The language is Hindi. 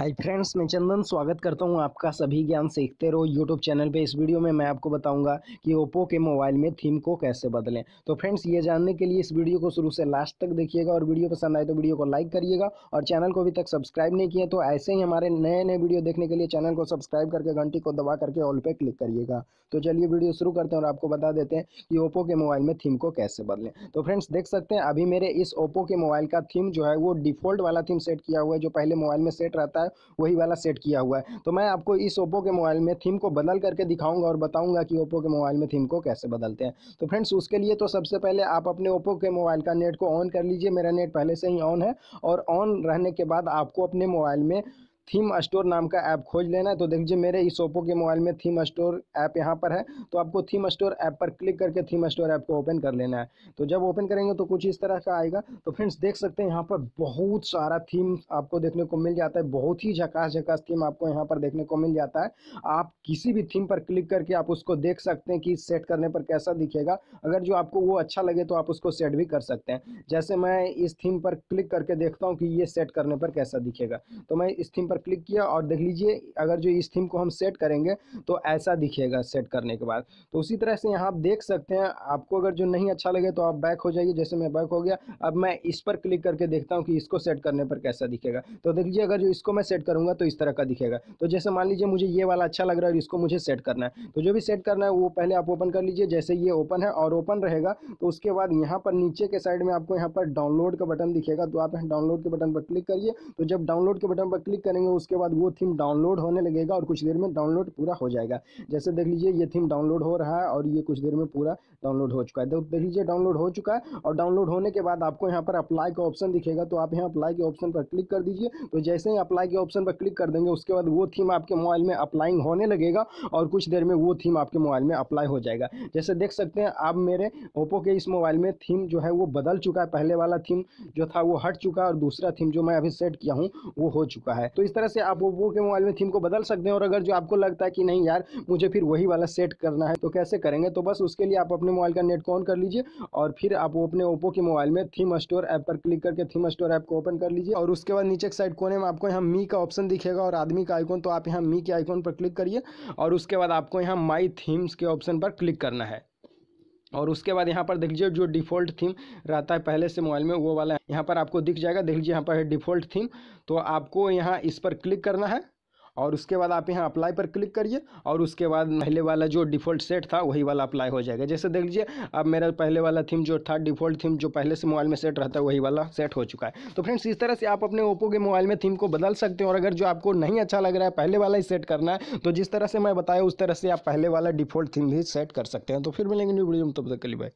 हाय फ्रेंड्स मैं चंदन स्वागत करता हूं आपका सभी ज्ञान सीखते रहो यूट्यूब चैनल पे इस वीडियो में मैं आपको बताऊंगा कि ओप्पो के मोबाइल में थीम को कैसे बदलें तो फ्रेंड्स ये जानने के लिए इस वीडियो को शुरू से लास्ट तक देखिएगा और वीडियो पसंद आए तो वीडियो को लाइक करिएगा और चैनल को अभी तक सब्सक्राइब नहीं किया तो ऐसे ही हमारे नए नए वीडियो देखने के लिए चैनल को सब्सक्राइब करके घंटी को दबा करके ऑल पे क्लिक करिएगा तो चलिए वीडियो शुरू करते हैं और आपको बता देते हैं कि ओप्पो के मोबाइल में थीम को कैसे बदलें तो फ्रेंड्स देख सकते हैं अभी मेरे इस ओप्पो के मोबाइल का थीम जो है वो डिफॉल्ट वाला थीम सेट किया हुआ है जो पहले मोबाइल में सेट रहता है है वही वाला सेट किया हुआ है तो मैं आपको इस ओप्पो के मोबाइल में थीम को बदल करके दिखाऊंगा और बताऊंगा कि ओप्पो के मोबाइल में थीम को कैसे बदलते हैं तो फ्रेंड्स उसके लिए तो सबसे पहले आप अपने ओप्पो के मोबाइल का नेट को ऑन कर लीजिए मेरा नेट पहले से ही ऑन है और ऑन रहने के बाद आपको अपने मोबाइल में थीम स्टोर नाम का ऐप खोज लेना है तो देखिए मेरे इस ओप्पो के मोबाइल में थीम स्टोर ऐप यहाँ पर है तो आपको थीम स्टोर ऐप पर क्लिक करके थीम स्टोर ऐप को ओपन कर लेना है तो जब ओपन करेंगे तो कुछ इस तरह का आएगा तो फ्रेंड्स देख सकते हैं यहाँ पर बहुत सारा थीम आपको देखने को मिल जाता है बहुत ही झकास झकास थीम आपको यहाँ पर देखने को मिल जाता है आप किसी भी थीम पर क्लिक करके आप उसको देख सकते हैं कि सेट करने पर कैसा दिखेगा अगर जो आपको वो अच्छा लगे तो आप उसको सेट भी कर सकते हैं जैसे मैं इस थीम पर क्लिक करके देखता हूँ कि ये सेट करने पर कैसा दिखेगा तो मैं इस थीम पर क्लिक किया और देख लीजिए अगर जो इस थीम को हम सेट करेंगे तो ऐसा दिखेगा सेट करने के बाद तो उसी तरह से यहाँ आप देख सकते हैं आपको अगर जो नहीं अच्छा लगे तो आप बैक हो जाइए जैसे मैं बैक हो गया अब मैं इस पर क्लिक करके देखता हूँ कि इसको सेट करने पर कैसा दिखेगा तो देख लीजिए अगर जो इसको मैं सेट करूँगा तो इस तरह का दिखेगा तो जैसे मान लीजिए मुझे ये वाला अच्छा लग रहा है और इसको मुझे सेट करना है तो जो भी सेट करना है वो पहले आप ओपन कर लीजिए जैसे ये ओपन है और ओपन रहेगा तो उसके बाद यहाँ पर नीचे के साइड में आपको यहाँ पर डाउनलोड का बटन दिखेगा तो आप यहाँ डाउनलोड के बटन पर क्लिक करिए तो जब डाउनलोड के बटन पर क्लिक करेंगे करेंगे उसके बाद वो थीम डाउनलोड होने लगेगा और कुछ देर में डाउनलोड पूरा हो जाएगा जैसे देख लीजिए ये थीम डाउनलोड हो रहा है और ये कुछ देर में पूरा डाउनलोड हो चुका है तो देख लीजिए डाउनलोड हो चुका है और डाउनलोड होने के बाद आपको यहाँ पर अप्लाई का ऑप्शन दिखेगा तो आप यहाँ अप्लाई के ऑप्शन पर क्लिक कर दीजिए तो जैसे ही अप्लाई के ऑप्शन पर क्लिक कर देंगे उसके बाद वो थीम आपके मोबाइल में अप्लाइंग होने लगेगा और कुछ देर में वो थीम आपके मोबाइल में अप्लाई हो जाएगा जैसे देख सकते हैं आप मेरे ओप्पो के इस मोबाइल में थीम जो है वो बदल चुका है पहले वाला थीम जो था वो हट चुका है और दूसरा थीम जो मैं अभी सेट किया हूँ वो हो चुका है तो इस तरह से आप ओप्पो के मोबाइल में थीम को बदल सकते हैं और अगर जो आपको लगता है कि नहीं यार मुझे फिर वही वाला सेट करना है तो कैसे करेंगे तो बस उसके लिए आप अपने मोबाइल का नेट ऑन कर लीजिए और फिर आप अपने ओप्पो के मोबाइल में थीम स्टोर ऐप पर क्लिक करके थीम स्टोर ऐप को ओपन कर लीजिए और उसके बाद नीचे साइड कोने में आपको यहाँ मी का ऑप्शन दिखेगा और आदमी का आइकॉन तो आप यहाँ मी के आइकॉन पर क्लिक करिए और उसके बाद आपको यहाँ माई थीम्स के ऑप्शन पर क्लिक करना है और उसके बाद यहाँ पर देख लीजिए जो डिफ़ॉल्ट थीम रहता है पहले से मोबाइल में वो वाला यहाँ पर आपको दिख जाएगा देख लीजिए यहाँ पर है डिफ़ॉल्ट थीम तो आपको यहाँ इस पर क्लिक करना है और उसके बाद आप यहाँ अप्लाई पर क्लिक करिए और उसके बाद पहले वाला जो डिफ़ॉल्ट सेट था वही वाला अप्लाई हो जाएगा जैसे देख लीजिए अब मेरा पहले वाला थीम जो था डिफ़ॉल्ट थीम जो पहले से मोबाइल में सेट रहता है वही वाला सेट हो चुका है तो फ्रेंड्स इस तरह से आप अपने ओप्पो के मोबाइल में थीम को बदल सकते हैं और अगर जो आपको नहीं अच्छा लग रहा है पहले वाला ही सेट करना है तो जिस तरह से मैं बताया उस तरह से आप पहले वाला डिफ़ॉल्ट थीम भी सेट कर सकते हैं तो फिर मिलेंगे न्यू वीडियो में तब तक के लिए बाय